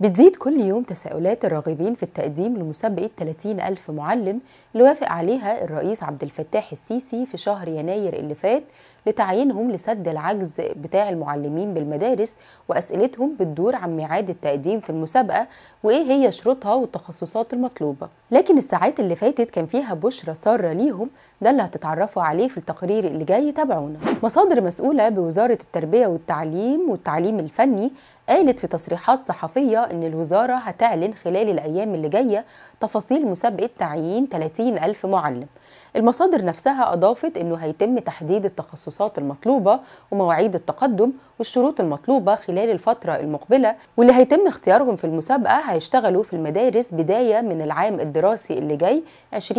بتزيد كل يوم تساؤلات الراغبين في التقديم لمسابقة 30 ألف معلم اللي وافق عليها الرئيس عبد الفتاح السيسي في شهر يناير اللي فات لتعيينهم لسد العجز بتاع المعلمين بالمدارس وأسئلتهم بتدور عن ميعاد التقديم في المسابقة وإيه هي شروطها والتخصصات المطلوبة لكن الساعات اللي فاتت كان فيها بشرة سارة ليهم ده اللي هتتعرفوا عليه في التقرير اللي جاي تابعونا مصادر مسؤولة بوزارة التربية والتعليم والتعليم الفني قالت في تصريحات صحفية أن الوزارة هتعلن خلال الأيام اللي جاية تفاصيل مسابقة تعيين 30 ألف معلم المصادر نفسها أضافت أنه هيتم تحديد التخصصات المطلوبة ومواعيد التقدم والشروط المطلوبة خلال الفترة المقبلة واللي هيتم اختيارهم في المسابقة هيشتغلوا في المدارس بداية من العام الدراسي اللي جاي 2022-2023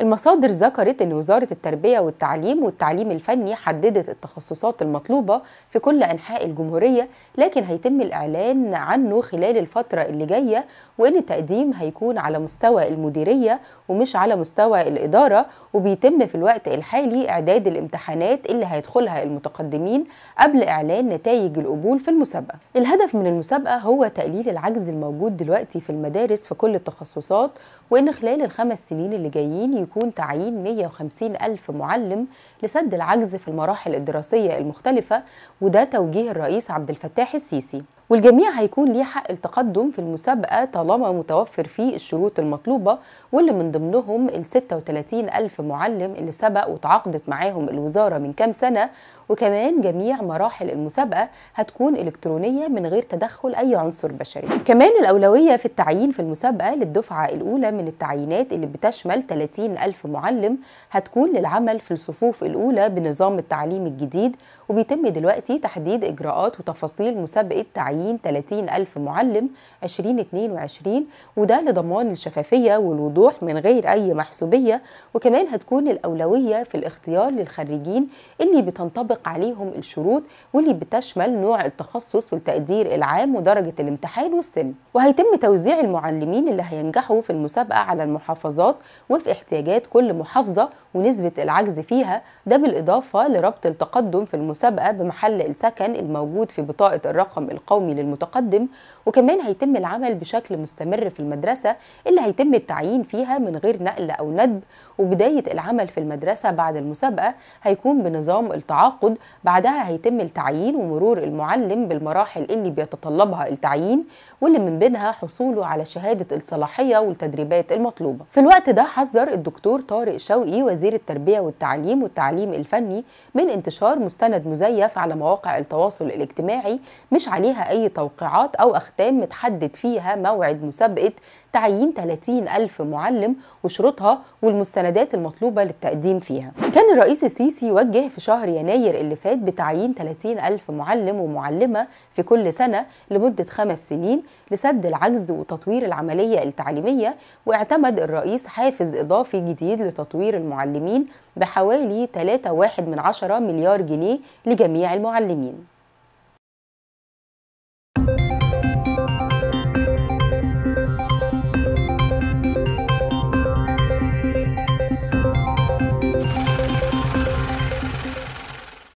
المصادر ذكرت أن وزارة التربية والتعليم والتعليم الفني حددت التخصصات المطلوبة في كل أنحاء الجمهورية لكن هيتم هيتم الإعلان عنه خلال الفترة اللي جاية وإن التقديم هيكون على مستوى المديرية ومش على مستوى الإدارة وبيتم في الوقت الحالي إعداد الامتحانات اللي هيدخلها المتقدمين قبل إعلان نتائج القبول في المسابقة الهدف من المسابقة هو تقليل العجز الموجود دلوقتي في المدارس في كل التخصصات وإن خلال الخمس سنين اللي جايين يكون تعيين 150 ألف معلم لسد العجز في المراحل الدراسية المختلفة وده توجيه الرئيس عبد الفتاح السيسي Merci. والجميع هيكون ليه حق التقدم في المسابقة طالما متوفر فيه الشروط المطلوبة واللي من ضمنهم ال 36 ألف معلم اللي سبق وتعاقدت معاهم الوزارة من كام سنة وكمان جميع مراحل المسابقة هتكون إلكترونية من غير تدخل أي عنصر بشري كمان الأولوية في التعيين في المسابقة للدفعة الأولى من التعيينات اللي بتشمل 30 ألف معلم هتكون للعمل في الصفوف الأولى بنظام التعليم الجديد وبيتم دلوقتي تحديد إجراءات وتفاصيل مسابقة تعيين تعيين 30 ألف معلم 2022 وده لضمان الشفافية والوضوح من غير أي محسوبية وكمان هتكون الأولوية في الاختيار للخريجين اللي بتنطبق عليهم الشروط واللي بتشمل نوع التخصص والتقدير العام ودرجة الامتحان والسن وهيتم توزيع المعلمين اللي هينجحوا في المسابقة على المحافظات وفق احتياجات كل محافظة ونسبة العجز فيها ده بالإضافة لربط التقدم في المسابقة بمحل السكن الموجود في بطاقة الرقم القومي التعليمي للمتقدم وكمان هيتم العمل بشكل مستمر في المدرسة اللي هيتم التعيين فيها من غير نقل أو ندب وبداية العمل في المدرسة بعد المسابقة هيكون بنظام التعاقد بعدها هيتم التعيين ومرور المعلم بالمراحل اللي بيتطلبها التعيين واللي من بينها حصوله على شهادة الصلاحية والتدريبات المطلوبة في الوقت ده حذر الدكتور طارق شوقي وزير التربية والتعليم والتعليم الفني من انتشار مستند مزيف على مواقع التواصل الاجتماعي مش عليها أي أي توقيعات أو أختام متحدد فيها موعد مسابقة تعيين 30 ألف معلم وشروطها والمستندات المطلوبة للتقديم فيها كان الرئيس السيسي وجه في شهر يناير اللي فات بتعيين 30 ألف معلم ومعلمة في كل سنة لمدة خمس سنين لسد العجز وتطوير العملية التعليمية واعتمد الرئيس حافز إضافي جديد لتطوير المعلمين بحوالي 3.1 مليار جنيه لجميع المعلمين